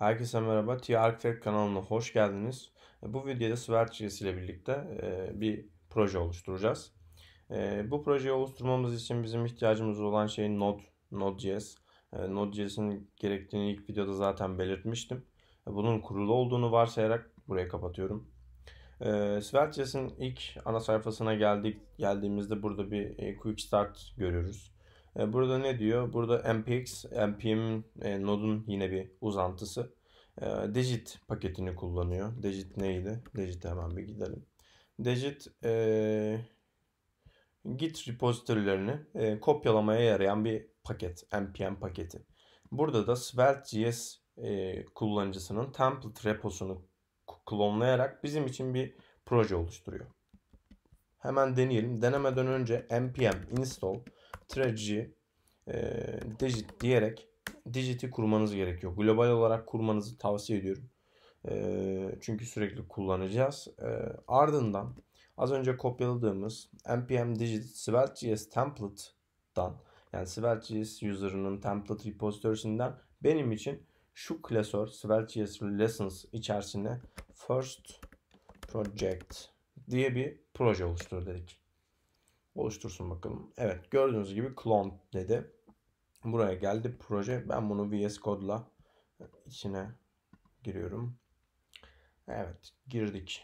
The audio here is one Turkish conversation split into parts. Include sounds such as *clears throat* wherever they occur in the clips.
Herkese merhaba. TRFF kanalına hoş geldiniz. E, bu videoda Svertgis ile birlikte e, bir proje oluşturacağız. E, bu projeyi oluşturmamız için bizim ihtiyacımız olan şey Node, Node.js. Node.js'in gerektiğini ilk videoda zaten belirtmiştim. Bunun kurulu olduğunu varsayarak buraya kapatıyorum. Svelte.js'in ilk ana sayfasına geldik, geldiğimizde burada bir Quick Start görüyoruz. E, burada ne diyor? Burada MPX, NPM e, nodun yine bir uzantısı. E, digit paketini kullanıyor. Digit neydi? Digit hemen bir gidelim. Digit e, Git repositorylerini e, kopyalamaya yarayan bir paket. NPM paketi. Burada da svelte.js e, kullanıcısının template reposunu klonlayarak bizim için bir proje oluşturuyor. Hemen deneyelim. Denemeden önce npm install strategy, e, digit diyerek digit'i kurmanız gerekiyor. Global olarak kurmanızı tavsiye ediyorum. E, çünkü sürekli kullanacağız. E, ardından az önce kopyaladığımız npm digit svelte.js template'dan yani svelte.js user'ının template repository'sinden benim için şu klasör svelte.js lessons içerisinde first project diye bir proje oluştur dedik oluştursun bakalım. Evet gördüğünüz gibi clone dedi. Buraya geldi proje. Ben bunu VS Code'la içine giriyorum. Evet girdik.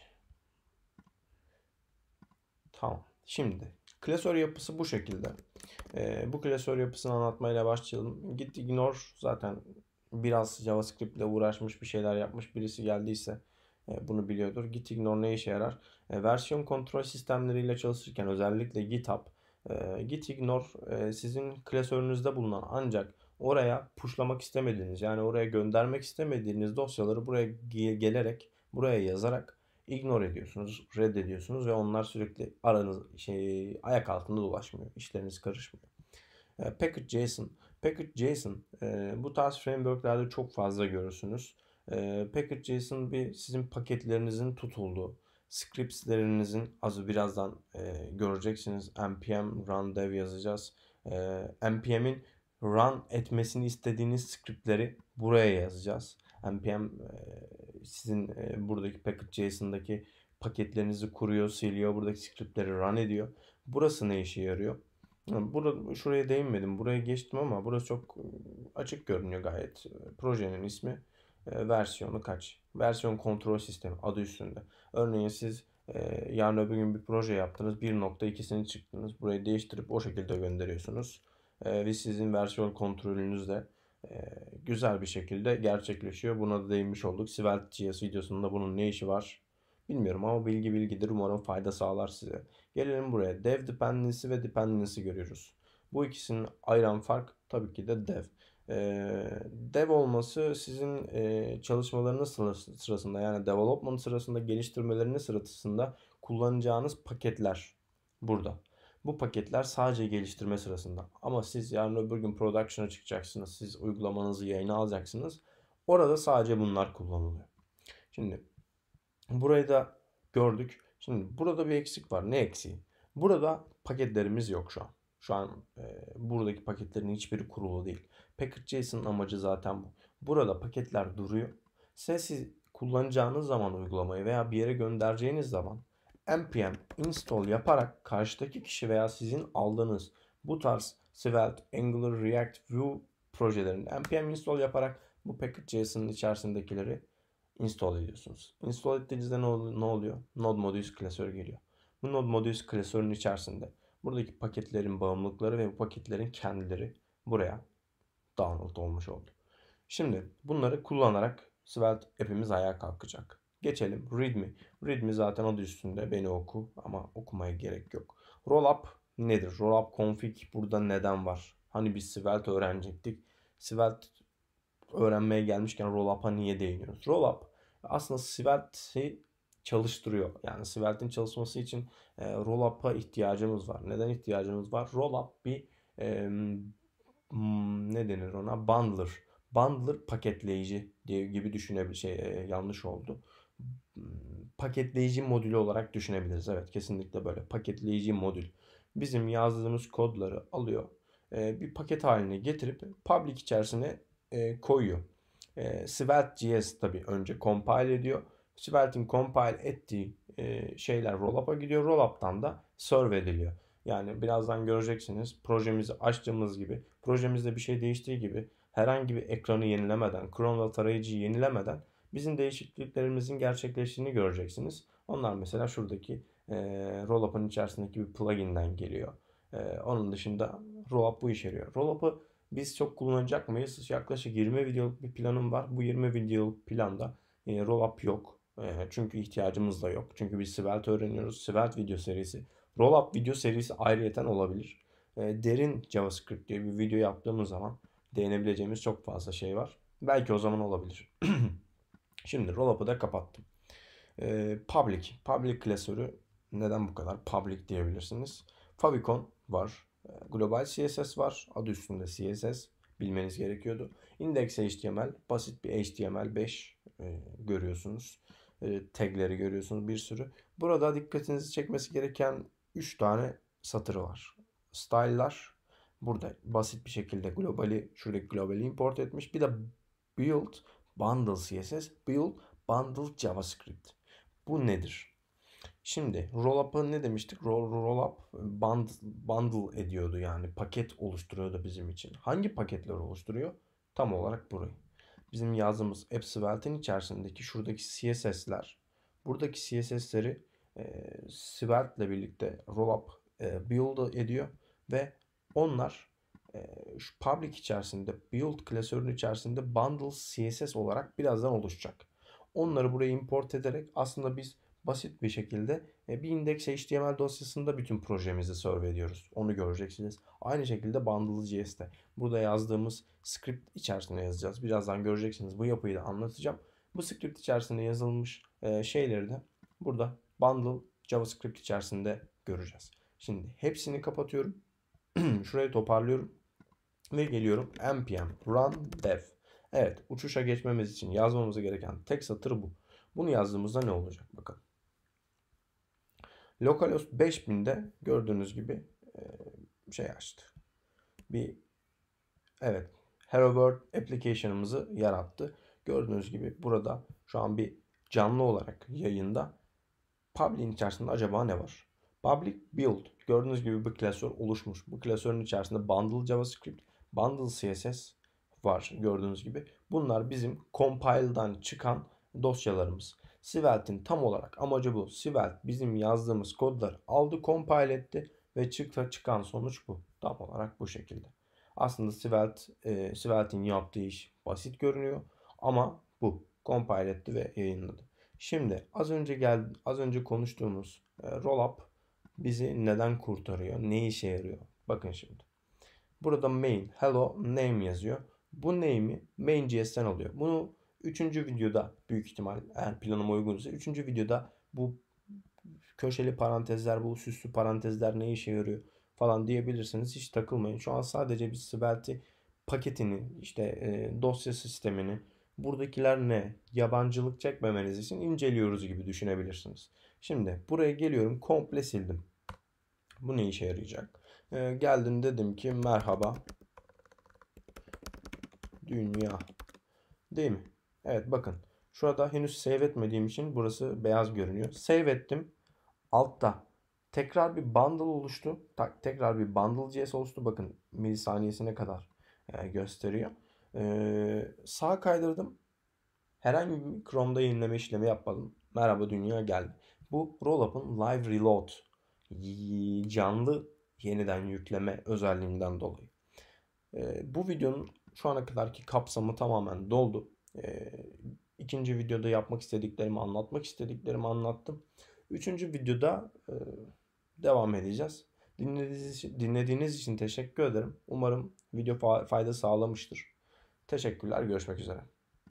Tamam. Şimdi klasör yapısı bu şekilde. Ee, bu klasör yapısını anlatmayla başlayalım. Git ignore zaten biraz JavaScript ile uğraşmış bir şeyler yapmış birisi geldiyse e, bunu biliyordur. Git ignore ne işe yarar? E, versiyon kontrol sistemleriyle çalışırken özellikle GitHub, e, git ignore sizin klasörünüzde bulunan ancak oraya pushlamak istemediğiniz yani oraya göndermek istemediğiniz dosyaları buraya gelerek buraya yazarak ignore ediyorsunuz, reddediyorsunuz ve onlar sürekli aranız şey ayak altında dolaşmıyor. İşleriniz karışmıyor. JSON, Packet.json Packet.json bu tarz frameworklerde çok fazla görürsünüz e, Package.json bir sizin paketlerinizin tutuldu, scriptslerinizin az birazdan e, göreceksiniz. npm run dev yazacağız. E, npm'in run etmesini istediğiniz scriptleri buraya yazacağız. npm e, sizin e, buradaki package.json'daki paketlerinizi kuruyor, siliyor, buradaki scriptleri run ediyor. Burası ne işe yarıyor? Burada şuraya değinmedim. Buraya geçtim ama burası çok açık görünüyor gayet. Projenin ismi. Ee, versiyonu kaç? Versiyon kontrol sistemi adı üstünde. Örneğin siz e, yarın öbür gün bir proje yaptınız. 1.2'sini çıktınız. Burayı değiştirip o şekilde gönderiyorsunuz. E, ee, ve sizin versiyon kontrolünüz de e, güzel bir şekilde gerçekleşiyor. Buna da değinmiş olduk. Svelte.js videosunda bunun ne işi var bilmiyorum ama bilgi bilgidir. Umarım fayda sağlar size. Gelelim buraya. Dev dependency ve dependency görüyoruz. Bu ikisinin ayıran fark tabii ki de dev dev olması sizin çalışmalarınız sırasında yani development sırasında geliştirmeleriniz sırasında kullanacağınız paketler burada. Bu paketler sadece geliştirme sırasında. Ama siz yarın öbür gün production'a çıkacaksınız. Siz uygulamanızı yayına alacaksınız. Orada sadece bunlar kullanılıyor. Şimdi burayı da gördük. Şimdi burada bir eksik var. Ne eksiği? Burada paketlerimiz yok şu an. Şu an e, buradaki paketlerin hiçbiri kurulu değil. Packet.js'in amacı zaten bu. Burada paketler duruyor. Siz kullanacağınız zaman uygulamayı veya bir yere göndereceğiniz zaman npm install yaparak karşıdaki kişi veya sizin aldığınız bu tarz Svelte, Angular, React, Vue projelerinde npm install yaparak bu package.js'in içerisindekileri install ediyorsunuz. Install ettiğinizde ne, oluyor? Node Modules klasörü geliyor. Bu Node Modules klasörünün içerisinde Buradaki paketlerin bağımlılıkları ve bu paketlerin kendileri buraya download olmuş oldu. Şimdi bunları kullanarak Svelte app'imiz ayağa kalkacak. Geçelim readme. Readme zaten adı üstünde beni oku ama okumaya gerek yok. Rollup nedir? Rollup config burada neden var? Hani biz Svelte öğrenecektik. Svelte öğrenmeye gelmişken Rollup'a niye değiniyoruz? Rollup aslında Svelte'i çalıştırıyor. Yani Svelte çalışması için e, roll-up'a ihtiyacımız var. Neden ihtiyacımız var? Roll-up bir e, ne denir ona? Bundler. Bundler paketleyici diye gibi düşünebilir. Şey, e, yanlış oldu. Paketleyici modülü olarak düşünebiliriz. Evet kesinlikle böyle. Paketleyici modül. Bizim yazdığımız kodları alıyor. E, bir paket haline getirip public içerisine e, koyuyor. E, Svelte.js tabii önce compile ediyor Svelte compile ettiği e, şeyler rollup'a gidiyor. Rollup'tan da serve ediliyor. Yani birazdan göreceksiniz projemizi açtığımız gibi, projemizde bir şey değiştiği gibi herhangi bir ekranı yenilemeden, Chrome'la tarayıcıyı yenilemeden bizim değişikliklerimizin gerçekleştiğini göreceksiniz. Onlar mesela şuradaki e, Rollup'ın içerisindeki bir plugin'den geliyor. E, onun dışında Rollup bu işe yarıyor. Rollup'ı biz çok kullanacak mıyız? Yaklaşık 20 videoluk bir planım var. Bu 20 videoluk planda e, Rollup yok. Çünkü ihtiyacımız da yok. Çünkü biz Svelte öğreniyoruz. Svelte video serisi. Rollup video serisi ayrıyeten olabilir. Derin JavaScript diye bir video yaptığımız zaman değinebileceğimiz çok fazla şey var. Belki o zaman olabilir. *clears throat* Şimdi Rollup'ı da kapattım. Public. Public klasörü neden bu kadar public diyebilirsiniz. Favicon var. Global CSS var. Adı üstünde CSS. Bilmeniz gerekiyordu. Index HTML. Basit bir HTML5 görüyorsunuz e, tagleri görüyorsunuz bir sürü. Burada dikkatinizi çekmesi gereken 3 tane satırı var. Style'lar burada basit bir şekilde globali şuradaki globali import etmiş. Bir de build bundle CSS, build bundle JavaScript. Bu nedir? Şimdi roll ne demiştik? Roll, rollup up bundle ediyordu yani paket oluşturuyordu bizim için. Hangi paketler oluşturuyor? Tam olarak burayı bizim yazdığımız AppSvelte'in içerisindeki şuradaki CSS'ler, buradaki CSS'leri e, Svelte ile birlikte rollup e, build ediyor ve onlar e, şu public içerisinde build klasörün içerisinde bundle CSS olarak birazdan oluşacak. Onları buraya import ederek aslında biz basit bir şekilde e, bir indeks HTML dosyasında bütün projemizi serve ediyoruz. Onu göreceksiniz. Aynı şekilde Bundle.js'te. Burada yazdığımız script içerisinde yazacağız. Birazdan göreceksiniz. Bu yapıyı da anlatacağım. Bu script içerisinde yazılmış e, şeyleri de burada Bundle JavaScript içerisinde göreceğiz. Şimdi hepsini kapatıyorum. *clears throat* Şurayı toparlıyorum. Ve geliyorum npm run dev. Evet uçuşa geçmemiz için yazmamız gereken tek satır bu. Bunu yazdığımızda ne olacak bakalım. Localos 5000'de gördüğünüz gibi e, şey açtı. Bir evet Hello World application'ımızı yarattı. Gördüğünüz gibi burada şu an bir canlı olarak yayında Public içerisinde acaba ne var? Public build. Gördüğünüz gibi bir klasör oluşmuş. Bu klasörün içerisinde bundle JavaScript, bundle CSS var gördüğünüz gibi. Bunlar bizim compile'dan çıkan dosyalarımız. Svelte'in tam olarak amacı bu. Svelte bizim yazdığımız kodları aldı, compile etti ve çıktı çıkan sonuç bu. Tam olarak bu şekilde. Aslında Svelte, e, Svelte'in yaptığı iş basit görünüyor ama bu compile etti ve yayınladı. Şimdi az önce geldi, az önce konuştuğumuz e, rollup bizi neden kurtarıyor? Ne işe yarıyor? Bakın şimdi. Burada main hello name yazıyor. Bu name'i main.js'ten alıyor. Bunu Üçüncü videoda büyük ihtimal eğer planıma uygunsa üçüncü videoda bu köşeli parantezler, bu süslü parantezler ne işe yarıyor falan diyebilirsiniz. Hiç takılmayın. Şu an sadece bir Sibelti paketini, işte e, dosya sistemini, buradakiler ne, yabancılık çekmemeniz için inceliyoruz gibi düşünebilirsiniz. Şimdi buraya geliyorum. Komple sildim. Bu ne işe yarayacak? E, geldim dedim ki merhaba. Dünya. Değil mi? Evet bakın. Şurada henüz save etmediğim için burası beyaz görünüyor. Save ettim. Altta tekrar bir bundle oluştu. Tak, tekrar bir bundle.js oluştu. Bakın milisaniyesine kadar e, gösteriyor. Ee, sağ kaydırdım. Herhangi bir Chrome'da yenileme işlemi yapmadım. Merhaba dünya geldi. Bu Rollup'ın Live Reload canlı yeniden yükleme özelliğinden dolayı. Ee, bu videonun şu ana kadarki kapsamı tamamen doldu. E, ikinci videoda yapmak istediklerimi, anlatmak istediklerimi anlattım. Üçüncü videoda e, devam edeceğiz. Dinlediğiniz, dinlediğiniz için teşekkür ederim. Umarım video fayda sağlamıştır. Teşekkürler. Görüşmek üzere.